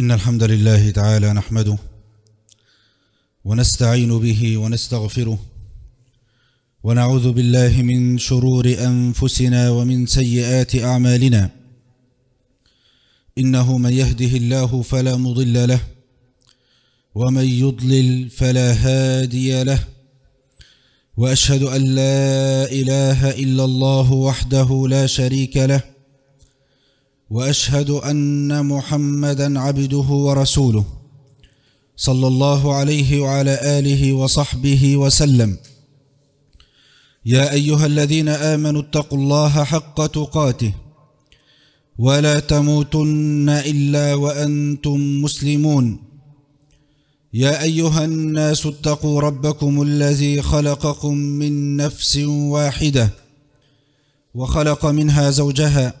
إن الحمد لله تعالى نحمده ونستعين به ونستغفره ونعوذ بالله من شرور أنفسنا ومن سيئات أعمالنا إنه من يهده الله فلا مضل له ومن يضلل فلا هادي له وأشهد أن لا إله إلا الله وحده لا شريك له واشهد ان محمدا عبده ورسوله صلى الله عليه وعلى اله وصحبه وسلم يا ايها الذين امنوا اتقوا الله حق تقاته ولا تموتن الا وانتم مسلمون يا ايها الناس اتقوا ربكم الذي خلقكم من نفس واحده وخلق منها زوجها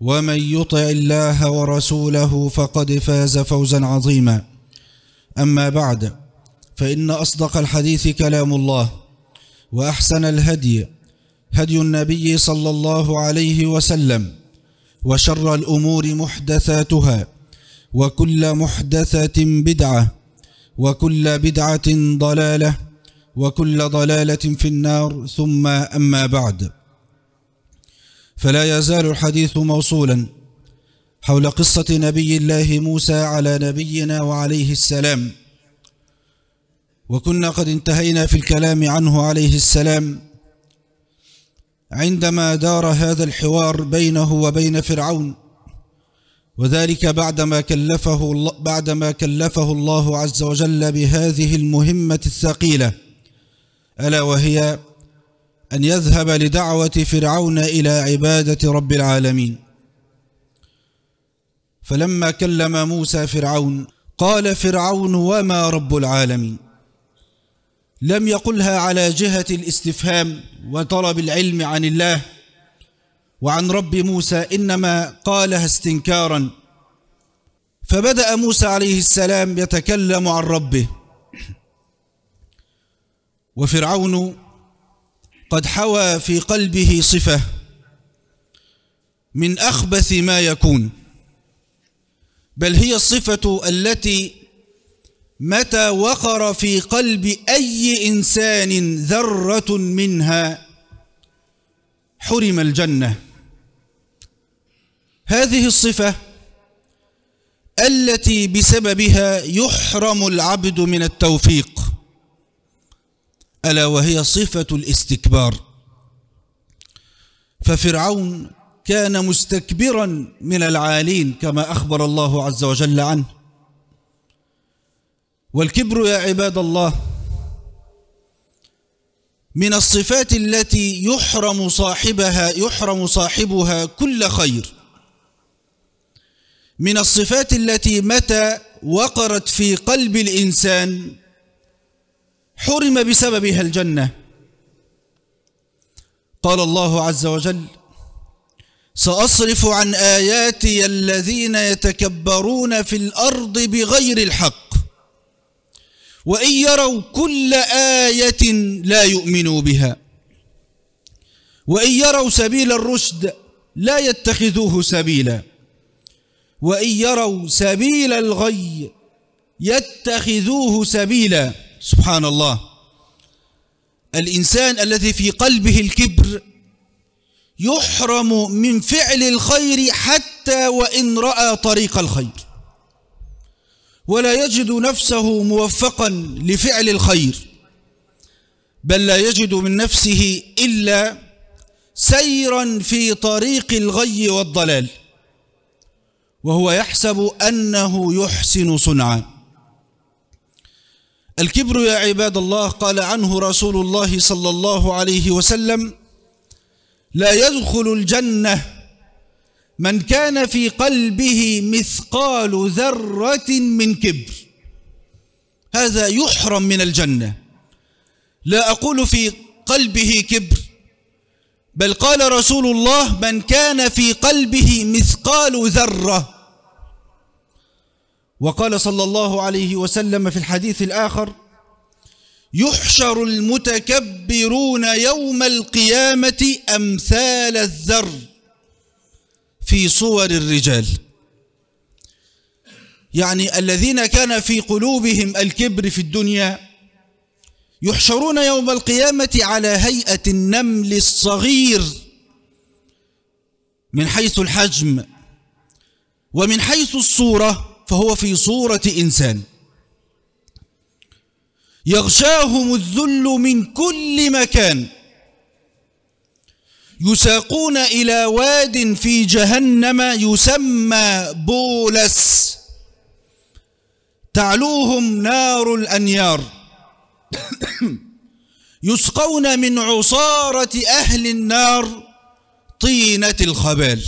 ومن يطع الله ورسوله فقد فاز فوزا عظيما أما بعد فإن أصدق الحديث كلام الله وأحسن الهدي هدي النبي صلى الله عليه وسلم وشر الأمور محدثاتها وكل محدثة بدعة وكل بدعة ضلالة وكل ضلالة في النار ثم أما بعد فلا يزال الحديث موصولا حول قصة نبي الله موسى على نبينا وعليه السلام وكنا قد انتهينا في الكلام عنه عليه السلام عندما دار هذا الحوار بينه وبين فرعون وذلك بعدما كلفه الله بعدما كلفه الله عز وجل بهذه المهمة الثقيلة ألا وهي أن يذهب لدعوة فرعون إلى عبادة رب العالمين فلما كلم موسى فرعون قال فرعون وما رب العالمين لم يقلها على جهة الاستفهام وطلب العلم عن الله وعن رب موسى إنما قالها استنكارا فبدأ موسى عليه السلام يتكلم عن ربه وفرعون قد حوى في قلبه صفة من أخبث ما يكون بل هي الصفة التي متى وقر في قلب أي إنسان ذرة منها حرم الجنة هذه الصفة التي بسببها يحرم العبد من التوفيق ألا وهي صفة الاستكبار ففرعون كان مستكبرا من العالين كما أخبر الله عز وجل عنه والكبر يا عباد الله من الصفات التي يحرم صاحبها يحرم صاحبها كل خير من الصفات التي متى وقرت في قلب الإنسان حرم بسببها الجنة قال الله عز وجل سأصرف عن آياتي الذين يتكبرون في الأرض بغير الحق وإن يروا كل آية لا يؤمنوا بها وإن يروا سبيل الرشد لا يتخذوه سبيلا وإن يروا سبيل الغي يتخذوه سبيلا سبحان الله الإنسان الذي في قلبه الكبر يحرم من فعل الخير حتى وإن رأى طريق الخير ولا يجد نفسه موفقا لفعل الخير بل لا يجد من نفسه إلا سيرا في طريق الغي والضلال وهو يحسب أنه يحسن صنعا الكبر يا عباد الله قال عنه رسول الله صلى الله عليه وسلم لا يدخل الجنة من كان في قلبه مثقال ذرة من كبر هذا يحرم من الجنة لا أقول في قلبه كبر بل قال رسول الله من كان في قلبه مثقال ذره وقال صلى الله عليه وسلم في الحديث الآخر يحشر المتكبرون يوم القيامة أمثال الذر في صور الرجال يعني الذين كان في قلوبهم الكبر في الدنيا يحشرون يوم القيامة على هيئة النمل الصغير من حيث الحجم ومن حيث الصورة فهو في صورة إنسان يغشاهم الذل من كل مكان يساقون إلى واد في جهنم يسمى بولس تعلوهم نار الأنيار يسقون من عصارة أهل النار طينة الخبال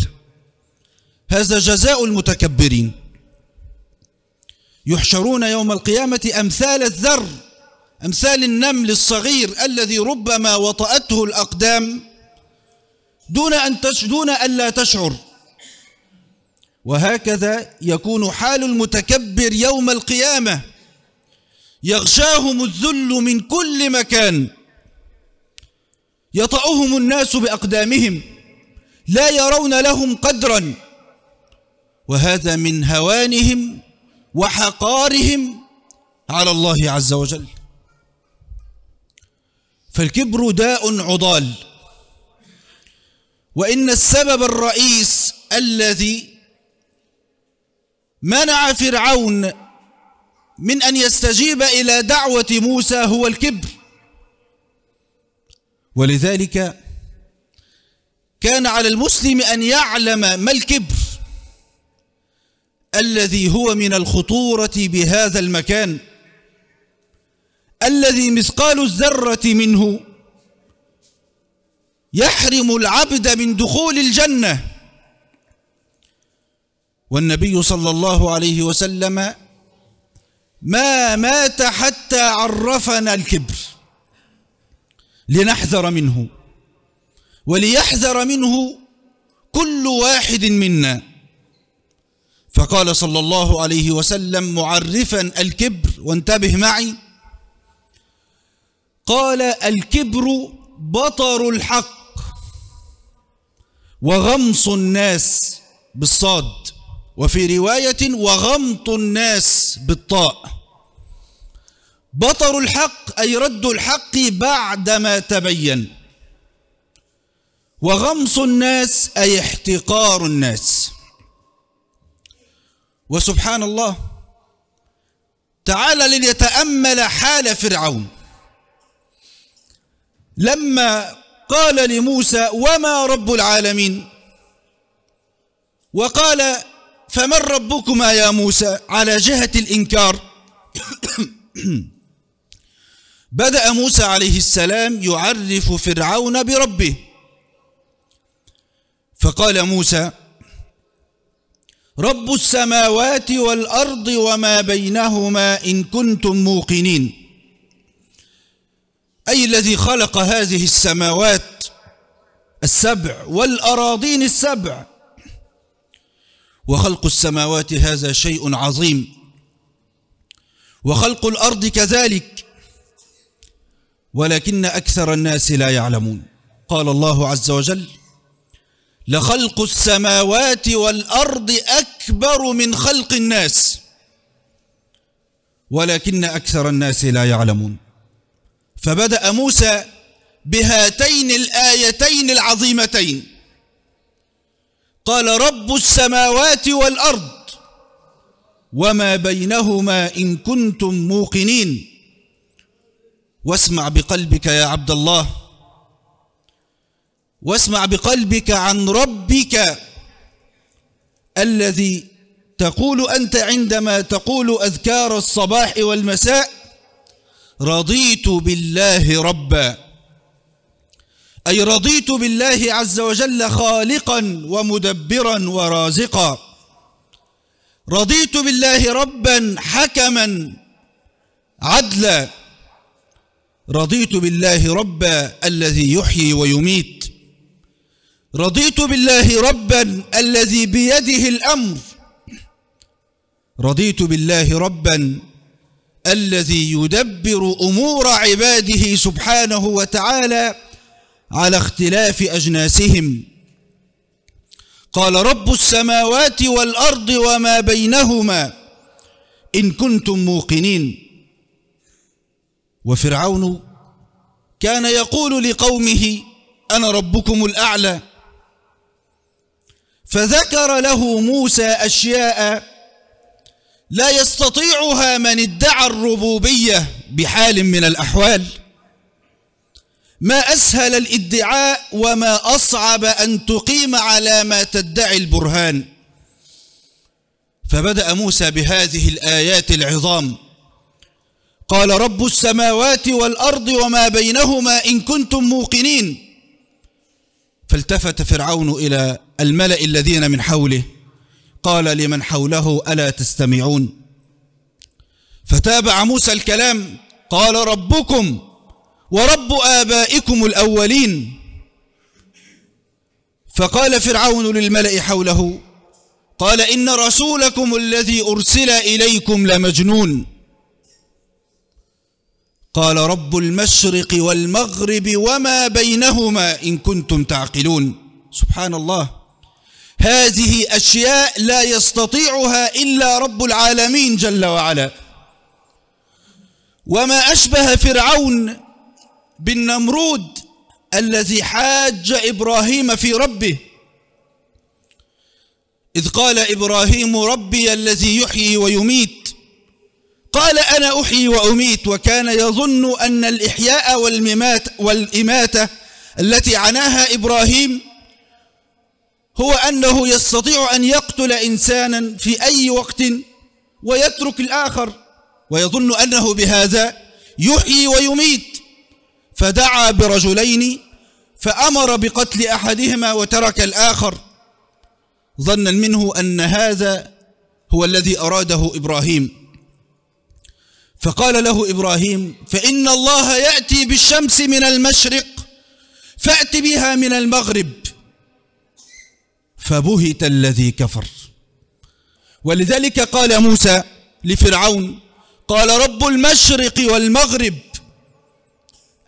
هذا جزاء المتكبرين يحشرون يوم القيامة أمثال الذر أمثال النمل الصغير الذي ربما وطأته الأقدام دون أن تش دون ألا تشعر وهكذا يكون حال المتكبر يوم القيامة يغشاهم الذل من كل مكان يطأهم الناس بأقدامهم لا يرون لهم قدرا وهذا من هوانهم وحقارهم على الله عز وجل فالكبر داء عضال وإن السبب الرئيس الذي منع فرعون من أن يستجيب إلى دعوة موسى هو الكبر ولذلك كان على المسلم أن يعلم ما الكبر الذي هو من الخطورة بهذا المكان الذي مثقال الذرة منه يحرم العبد من دخول الجنة والنبي صلى الله عليه وسلم ما مات حتى عرفنا الكبر لنحذر منه وليحذر منه كل واحد منا فقال صلى الله عليه وسلم معرفا الكبر وانتبه معي قال الكبر بطر الحق وغمص الناس بالصاد وفي رواية وغمط الناس بالطاء بطر الحق أي رد الحق بعدما تبين وغمص الناس أي احتقار الناس وسبحان الله تعالى لنتأمل حال فرعون لما قال لموسى وما رب العالمين وقال فمن ربكما يا موسى على جهة الإنكار بدأ موسى عليه السلام يعرف فرعون بربه فقال موسى رب السماوات والأرض وما بينهما إن كنتم موقنين أي الذي خلق هذه السماوات السبع والأراضين السبع وخلق السماوات هذا شيء عظيم وخلق الأرض كذلك ولكن أكثر الناس لا يعلمون قال الله عز وجل لخلق السماوات والارض اكبر من خلق الناس ولكن اكثر الناس لا يعلمون فبدا موسى بهاتين الايتين العظيمتين قال رب السماوات والارض وما بينهما ان كنتم موقنين واسمع بقلبك يا عبد الله واسمع بقلبك عن ربك الذي تقول أنت عندما تقول أذكار الصباح والمساء رضيت بالله ربا أي رضيت بالله عز وجل خالقا ومدبرا ورازقا رضيت بالله ربا حكما عدلا رضيت بالله ربا الذي يحيي ويميت رضيت بالله ربا الذي بيده الأمر رضيت بالله ربا الذي يدبر أمور عباده سبحانه وتعالى على اختلاف أجناسهم قال رب السماوات والأرض وما بينهما إن كنتم موقنين وفرعون كان يقول لقومه أنا ربكم الأعلى فذكر له موسى أشياء لا يستطيعها من ادعى الربوبية بحال من الأحوال ما أسهل الادعاء وما أصعب أن تقيم على ما تدعي البرهان فبدأ موسى بهذه الآيات العظام قال رب السماوات والأرض وما بينهما إن كنتم موقنين فالتفت فرعون إلى الملأ الذين من حوله قال لمن حوله ألا تستمعون فتابع موسى الكلام قال ربكم ورب آبائكم الأولين فقال فرعون للملأ حوله قال إن رسولكم الذي أرسل إليكم لمجنون قال رب المشرق والمغرب وما بينهما إن كنتم تعقلون سبحان الله هذه أشياء لا يستطيعها إلا رب العالمين جل وعلا وما أشبه فرعون بالنمرود الذي حاج إبراهيم في ربه إذ قال إبراهيم ربي الذي يحيي ويميت قال أنا أحيي وأميت وكان يظن أن الإحياء والممات والإماتة التي عناها إبراهيم هو أنه يستطيع أن يقتل إنسانا في أي وقت ويترك الآخر ويظن أنه بهذا يحيي ويميت فدعا برجلين فأمر بقتل أحدهما وترك الآخر ظنا منه أن هذا هو الذي أراده إبراهيم فقال له إبراهيم فإن الله يأتي بالشمس من المشرق فأت بها من المغرب فبهت الذي كفر ولذلك قال موسى لفرعون قال رب المشرق والمغرب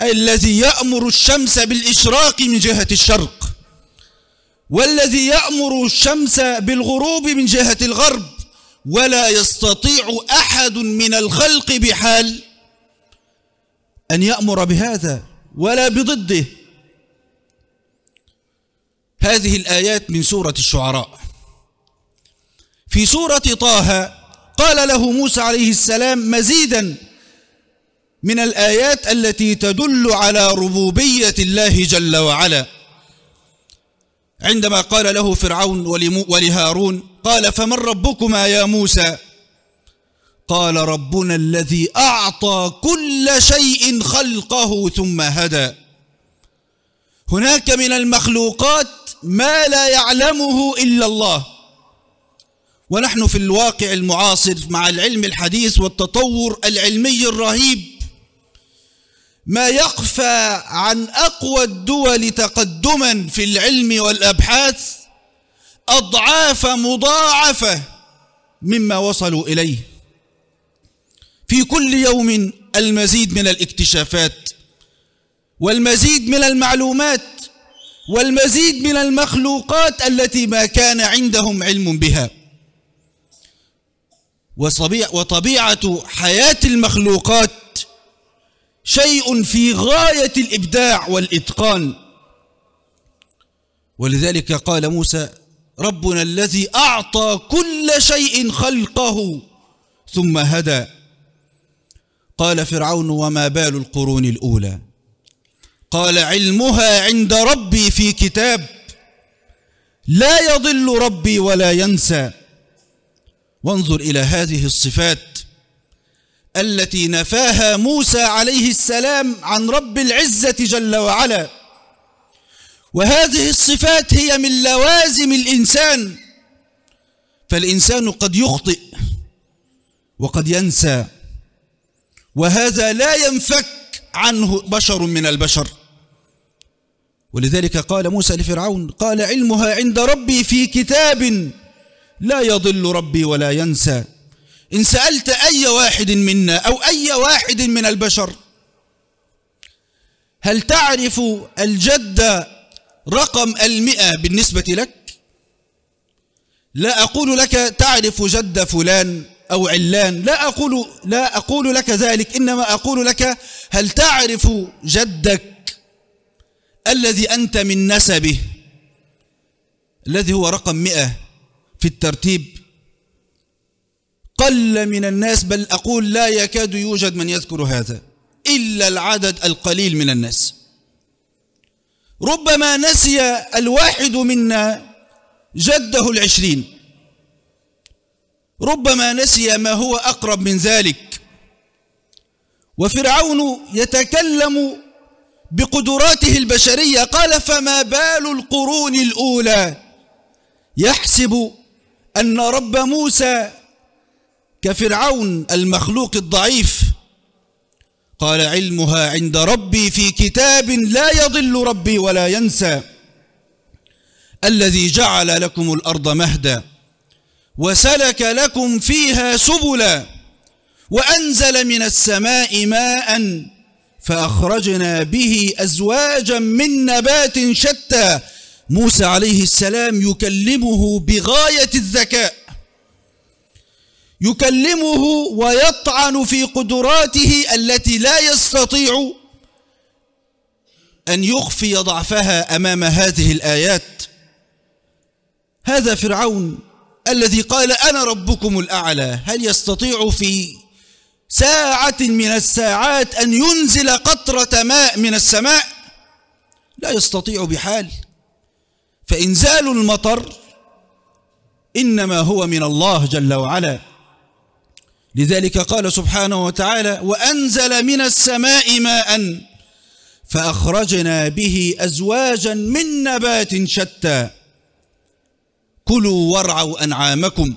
الذي يأمر الشمس بالإشراق من جهة الشرق والذي يأمر الشمس بالغروب من جهة الغرب ولا يستطيع أحد من الخلق بحال أن يأمر بهذا ولا بضده هذه الآيات من سورة الشعراء في سورة طه قال له موسى عليه السلام مزيدا من الآيات التي تدل على ربوبية الله جل وعلا عندما قال له فرعون ولهارون قال فمن ربكما يا موسى قال ربنا الذي أعطى كل شيء خلقه ثم هدى هناك من المخلوقات ما لا يعلمه إلا الله ونحن في الواقع المعاصر مع العلم الحديث والتطور العلمي الرهيب ما يخفى عن أقوى الدول تقدما في العلم والأبحاث أضعاف مضاعفة مما وصلوا إليه في كل يوم المزيد من الاكتشافات والمزيد من المعلومات والمزيد من المخلوقات التي ما كان عندهم علم بها وطبيعة حياة المخلوقات شيء في غاية الإبداع والإتقان ولذلك قال موسى ربنا الذي أعطى كل شيء خلقه ثم هدى قال فرعون وما بال القرون الأولى قال علمها عند ربي في كتاب لا يضل ربي ولا ينسى وانظر الى هذه الصفات التي نفاها موسى عليه السلام عن رب العزه جل وعلا وهذه الصفات هي من لوازم الانسان فالانسان قد يخطئ وقد ينسى وهذا لا ينفك عنه بشر من البشر ولذلك قال موسى لفرعون قال علمها عند ربي في كتاب لا يضل ربي ولا ينسى إن سألت أي واحد منا أو أي واحد من البشر هل تعرف الجد رقم المئة بالنسبة لك لا أقول لك تعرف جد فلان أو علان لا أقول, لا أقول لك ذلك إنما أقول لك هل تعرف جدك الذي أنت من نسبه الذي هو رقم مئة في الترتيب قل من الناس بل أقول لا يكاد يوجد من يذكر هذا إلا العدد القليل من الناس ربما نسي الواحد منا جده العشرين ربما نسي ما هو أقرب من ذلك وفرعون يتكلم بقدراته البشرية قال فما بال القرون الأولى يحسب أن رب موسى كفرعون المخلوق الضعيف قال علمها عند ربي في كتاب لا يضل ربي ولا ينسى الذي جعل لكم الأرض مهدا وسلك لكم فيها سبلا وأنزل من السماء ماءً فأخرجنا به أزواجا من نبات شتى موسى عليه السلام يكلمه بغاية الذكاء يكلمه ويطعن في قدراته التي لا يستطيع أن يخفي ضعفها أمام هذه الآيات هذا فرعون الذي قال أنا ربكم الأعلى هل يستطيع في ساعة من الساعات أن ينزل قطرة ماء من السماء لا يستطيع بحال فإنزال المطر إنما هو من الله جل وعلا لذلك قال سبحانه وتعالى وأنزل من السماء ماء فأخرجنا به أزواجا من نبات شتى كلوا وارعوا أنعامكم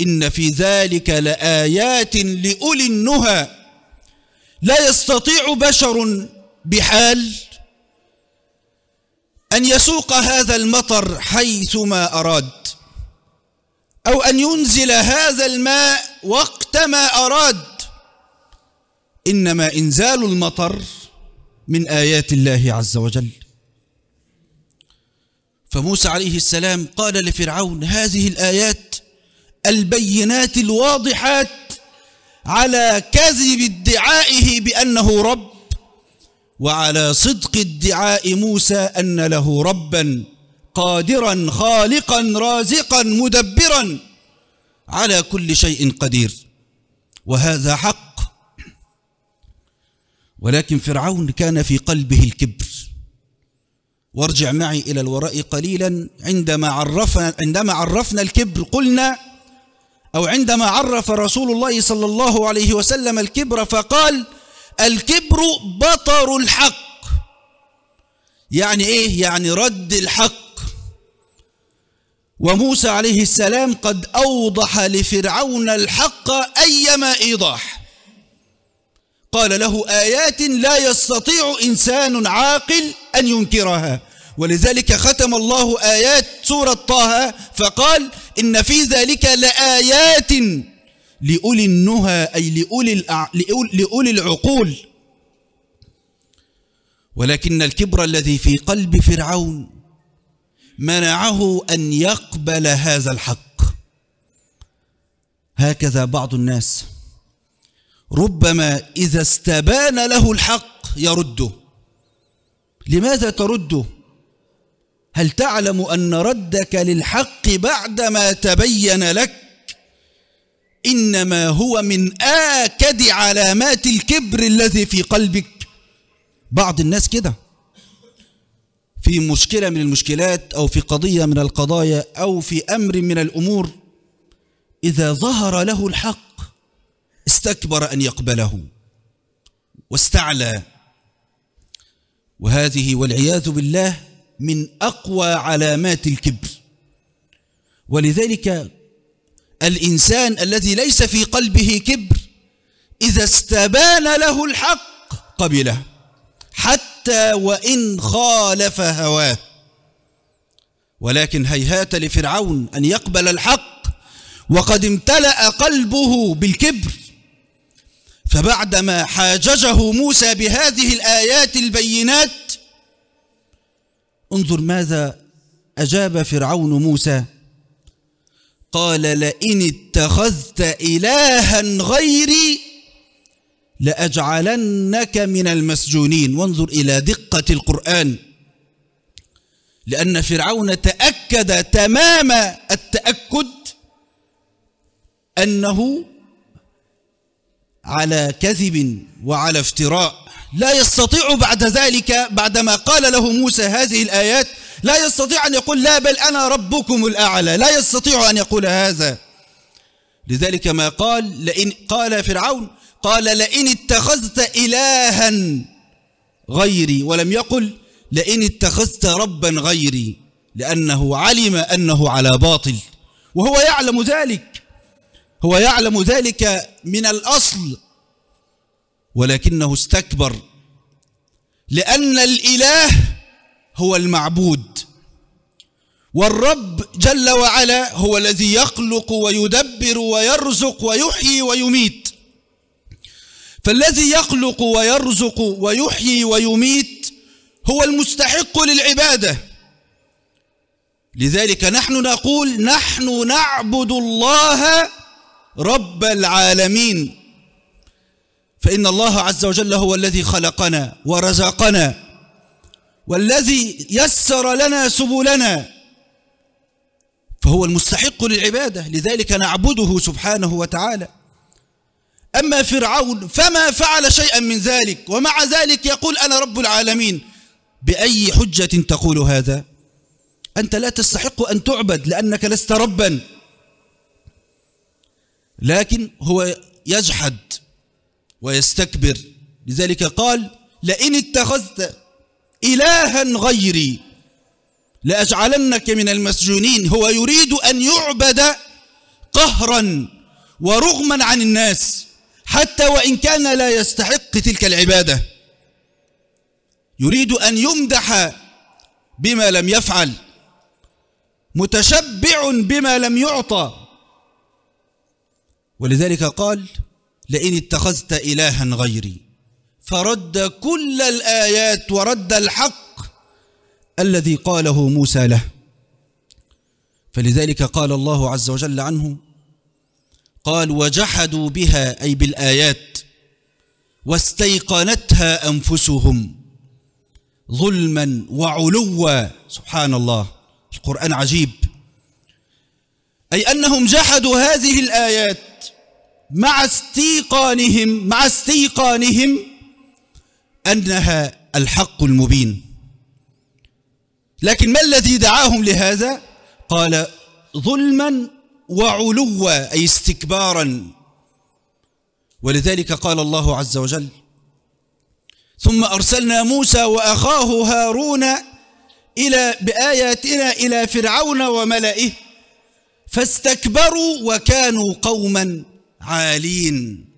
إن في ذلك لآيات لأولي النهى لا يستطيع بشر بحال أن يسوق هذا المطر حيثما أراد أو أن ينزل هذا الماء وقتما أراد إنما إنزال المطر من آيات الله عز وجل فموسى عليه السلام قال لفرعون هذه الآيات البينات الواضحات على كذب ادعائه بأنه رب وعلى صدق ادعاء موسى أن له ربا قادرا خالقا رازقا مدبرا على كل شيء قدير وهذا حق ولكن فرعون كان في قلبه الكبر وارجع معي إلى الوراء قليلا عندما عرفنا, عندما عرفنا الكبر قلنا أو عندما عرف رسول الله صلى الله عليه وسلم الكبر فقال الكبر بطر الحق يعني إيه؟ يعني رد الحق وموسى عليه السلام قد أوضح لفرعون الحق أيما إيضاح قال له آيات لا يستطيع إنسان عاقل أن ينكرها ولذلك ختم الله آيات سورة طه فقال إن في ذلك لآيات لأولي النهى أي لأولي, لأولي العقول ولكن الكبر الذي في قلب فرعون منعه أن يقبل هذا الحق هكذا بعض الناس ربما إذا استبان له الحق يرده لماذا ترده هل تعلم أن ردك للحق بعدما تبين لك إنما هو من آكد علامات الكبر الذي في قلبك بعض الناس كده في مشكلة من المشكلات أو في قضية من القضايا أو في أمر من الأمور إذا ظهر له الحق استكبر أن يقبله واستعلى وهذه والعياذ بالله من أقوى علامات الكبر ولذلك الإنسان الذي ليس في قلبه كبر إذا استبان له الحق قبله حتى وإن خالف هواه ولكن هيهات لفرعون أن يقبل الحق وقد امتلأ قلبه بالكبر فبعدما حاججه موسى بهذه الآيات البينات انظر ماذا أجاب فرعون موسى قال لئن اتخذت إلها غيري لأجعلنك من المسجونين وانظر إلى دقة القرآن لأن فرعون تأكد تمام التأكد أنه على كذب وعلى افتراء لا يستطيع بعد ذلك بعدما قال له موسى هذه الآيات لا يستطيع أن يقول لا بل أنا ربكم الأعلى لا يستطيع أن يقول هذا لذلك ما قال لئن قال فرعون قال لئن اتخذت إلها غيري ولم يقل لئن اتخذت ربا غيري لأنه علم أنه على باطل وهو يعلم ذلك هو يعلم ذلك من الأصل ولكنه استكبر لأن الإله هو المعبود والرب جل وعلا هو الذي يخلق ويدبر ويرزق ويحيي ويميت فالذي يخلق ويرزق ويحيي ويميت هو المستحق للعباده لذلك نحن نقول نحن نعبد الله رب العالمين فإن الله عز وجل هو الذي خلقنا ورزقنا والذي يسر لنا سبلنا فهو المستحق للعبادة لذلك نعبده سبحانه وتعالى أما فرعون فما فعل شيئا من ذلك ومع ذلك يقول أنا رب العالمين بأي حجة تقول هذا أنت لا تستحق أن تعبد لأنك لست ربا لكن هو يجحد ويستكبر لذلك قال لئن اتخذت إلها غيري لأجعلنك من المسجونين هو يريد أن يعبد قهرا ورغما عن الناس حتى وإن كان لا يستحق تلك العبادة يريد أن يمدح بما لم يفعل متشبع بما لم يعطى ولذلك قال لئن اتخذت إلها غيري فرد كل الآيات ورد الحق الذي قاله موسى له فلذلك قال الله عز وجل عنه قال وجحدوا بها أي بالآيات واستيقنتها أنفسهم ظلما وعلوا سبحان الله القرآن عجيب أي أنهم جحدوا هذه الآيات مع استيقانهم مع استيقانهم أنها الحق المبين لكن ما الذي دعاهم لهذا قال ظلما وعلوا أي استكبارا ولذلك قال الله عز وجل ثم أرسلنا موسى وأخاه هارون إلى بآياتنا إلى فرعون وملئه فاستكبروا وكانوا قوما عالين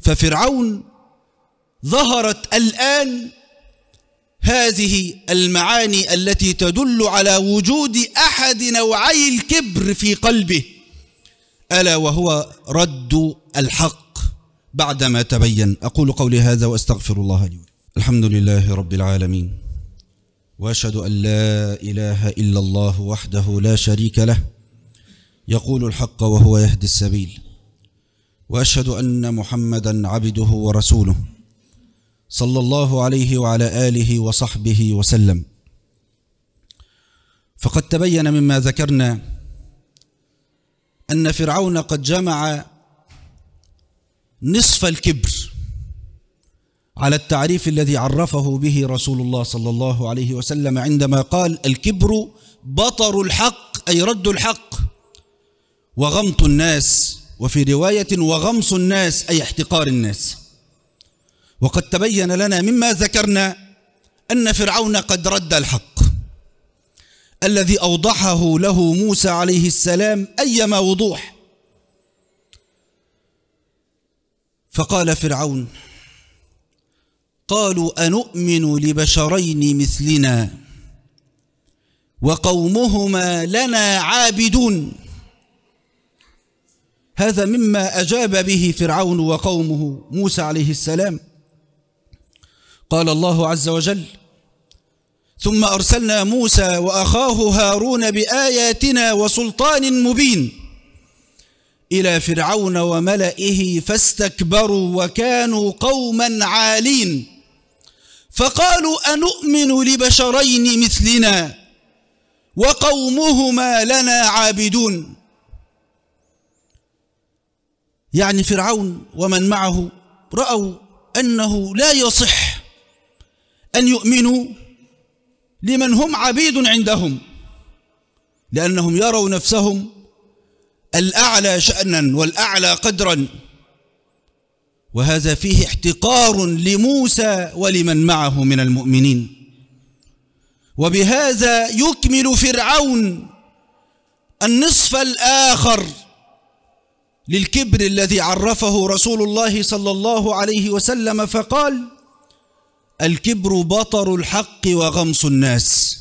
ففرعون ظهرت الآن هذه المعاني التي تدل على وجود أحد نوعي الكبر في قلبه ألا وهو رد الحق بعدما تبين أقول قولي هذا وأستغفر الله لي الحمد لله رب العالمين واشهد ان لا اله الا الله وحده لا شريك له يقول الحق وهو يهدي السبيل واشهد ان محمدا عبده ورسوله صلى الله عليه وعلى اله وصحبه وسلم فقد تبين مما ذكرنا ان فرعون قد جمع نصف الكبر على التعريف الذي عرفه به رسول الله صلى الله عليه وسلم عندما قال الكبر بطر الحق اي رد الحق وغمط الناس وفي رواية وغمص الناس أي احتقار الناس وقد تبين لنا مما ذكرنا أن فرعون قد رد الحق الذي أوضحه له موسى عليه السلام أيما وضوح فقال فرعون قالوا أنؤمن لبشرين مثلنا وقومهما لنا عابدون هذا مما أجاب به فرعون وقومه موسى عليه السلام قال الله عز وجل ثم أرسلنا موسى وأخاه هارون بآياتنا وسلطان مبين إلى فرعون وملئه فاستكبروا وكانوا قوما عالين فقالوا أنؤمن لبشرين مثلنا وقومهما لنا عابدون يعني فرعون ومن معه رأوا أنه لا يصح أن يؤمنوا لمن هم عبيد عندهم لأنهم يروا نفسهم الأعلى شأنا والأعلى قدرا وهذا فيه احتقار لموسى ولمن معه من المؤمنين وبهذا يكمل فرعون النصف الآخر للكبر الذي عرفه رسول الله صلى الله عليه وسلم فقال الكبر بطر الحق وغمص الناس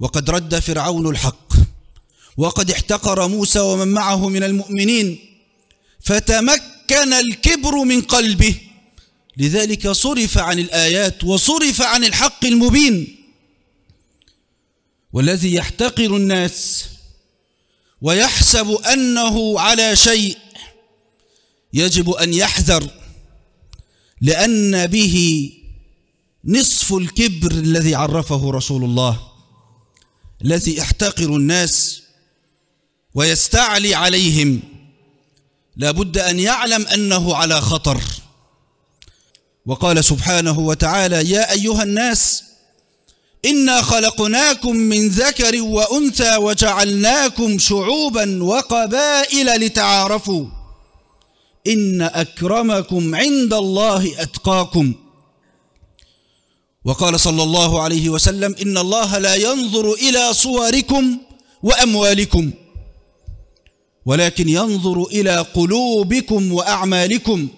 وقد رد فرعون الحق وقد احتقر موسى ومن معه من المؤمنين فتمكن الكبر من قلبه لذلك صرف عن الآيات وصرف عن الحق المبين والذي يحتقر الناس ويحسب أنه على شيء يجب أن يحذر لأن به نصف الكبر الذي عرفه رسول الله الذي يحتقر الناس ويستعلي عليهم لابد أن يعلم أنه على خطر وقال سبحانه وتعالى يا أيها الناس إنا خلقناكم من ذكر وأنثى وجعلناكم شعوبا وقبائل لتعارفوا إن أكرمكم عند الله أتقاكم وقال صلى الله عليه وسلم إن الله لا ينظر إلى صوركم وأموالكم ولكن ينظر إلى قلوبكم وأعمالكم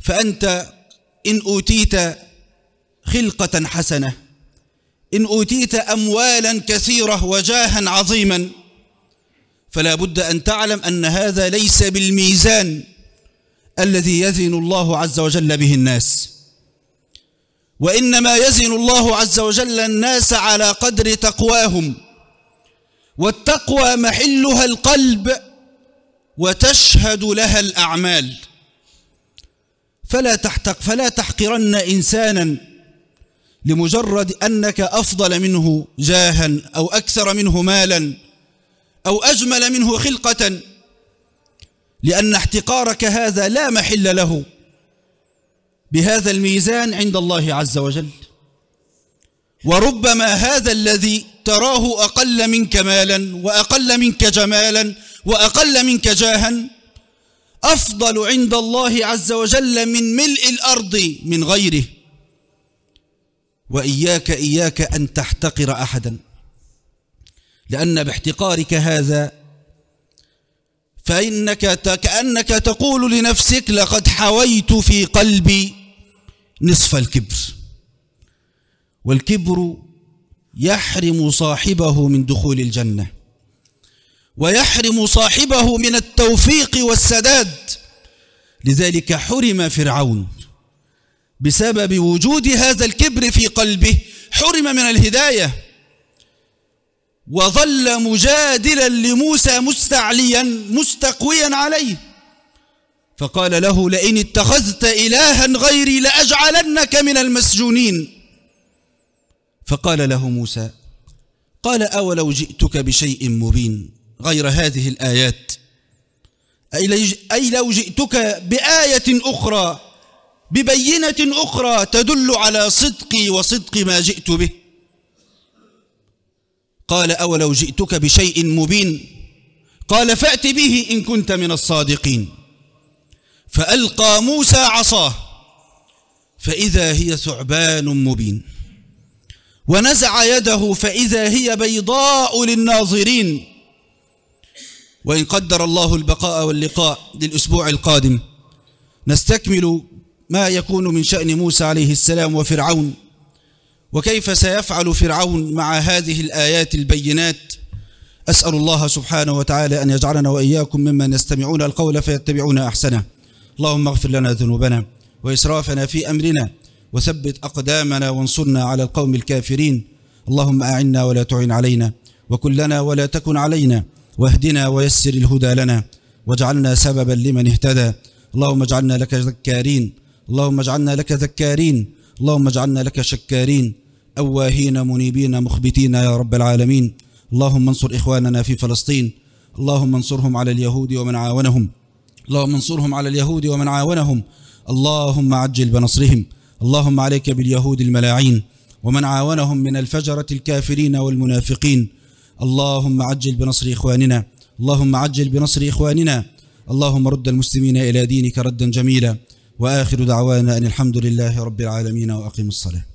فأنت إن أوتيت خلقة حسنة إن أوتيت أموالا كثيرة وجاها عظيما فلا بد أن تعلم أن هذا ليس بالميزان الذي يزن الله عز وجل به الناس وإنما يزن الله عز وجل الناس على قدر تقواهم والتقوى محلها القلب وتشهد لها الأعمال فلا تحتق فلا تحقرن إنسانا لمجرد أنك أفضل منه جاها أو أكثر منه مالا أو أجمل منه خلقة لأن احتقارك هذا لا محل له بهذا الميزان عند الله عز وجل وربما هذا الذي تراه أقل منك مالا وأقل منك جمالا وأقل منك جاها أفضل عند الله عز وجل من ملء الأرض من غيره وإياك إياك أن تحتقر أحدا لأن باحتقارك هذا فإنك كأنك تقول لنفسك لقد حويت في قلبي نصف الكبر والكبر يحرم صاحبه من دخول الجنة ويحرم صاحبه من التوفيق والسداد لذلك حرم فرعون بسبب وجود هذا الكبر في قلبه حرم من الهداية وظل مجادلا لموسى مستعليا مستقويا عليه فقال له لئن اتخذت إلها غيري لأجعلنك من المسجونين فقال له موسى قال أولو جئتك بشيء مبين غير هذه الآيات أي لو جئتك بآية أخرى ببينة أخرى تدل على صدقي وصدق ما جئت به قال أولو جئتك بشيء مبين قال فأت به إن كنت من الصادقين فألقى موسى عصاه فإذا هي ثعبان مبين ونزع يده فإذا هي بيضاء للناظرين وإن قدر الله البقاء واللقاء للأسبوع القادم نستكمل ما يكون من شأن موسى عليه السلام وفرعون وكيف سيفعل فرعون مع هذه الآيات البينات أسأل الله سبحانه وتعالى أن يجعلنا وإياكم ممن يستمعون القول فيتبعون أحسنه اللهم اغفر لنا ذنوبنا وإسرافنا في أمرنا وثبت أقدامنا وانصرنا على القوم الكافرين اللهم أعنا ولا تعن علينا وكلنا ولا تكن علينا واهدنا ويسر الهدى لنا واجعلنا سببا لمن اهتدى اللهم اجعلنا لك ذكارين اللهم اجعلنا لك ذكارين اللهم اجعلنا لك شكارين أواهين منيبين مخبتين يا رب العالمين اللهم انصر إخواننا في فلسطين اللهم انصرهم على اليهود ومن عاونهم اللهم انصرهم على اليهود ومن عاونهم اللهم عجل بنصرهم اللهم عليك باليهود الملاعين ومن عاونهم من الفجرة الكافرين والمنافقين اللهم عجل بنصر إخواننا اللهم عجل بنصر إخواننا اللهم رد المسلمين إلى دينك ردا جميلا واخر دعوانا ان الحمد لله رب العالمين وأقيم الصلاه